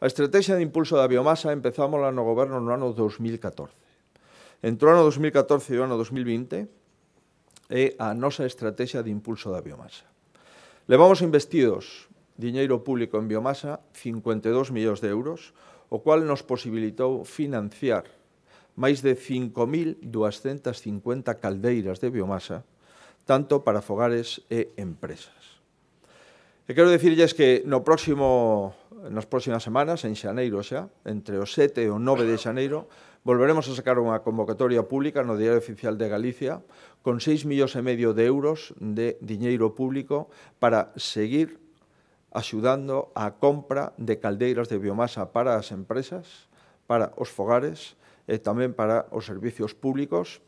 A estrategia de impulso da biomasa empezámola no goberno no ano 2014. Entre o ano 2014 e o ano 2020 é a nosa estrategia de impulso da biomasa. Levamos investidos diñeiro público en biomasa 52 millóns de euros, o cual nos posibilitou financiar máis de 5.250 caldeiras de biomasa, tanto para fogares e empresas. E quero dicirlles que no próximo nas próximas semanas, en xaneiro xa, entre o 7 e o 9 de xaneiro, volveremos a sacar unha convocatoria pública no Diario Oficial de Galicia con 6 millóns e medio de euros de diñeiro público para seguir axudando a compra de caldeiras de biomasa para as empresas, para os fogares e tamén para os servicios públicos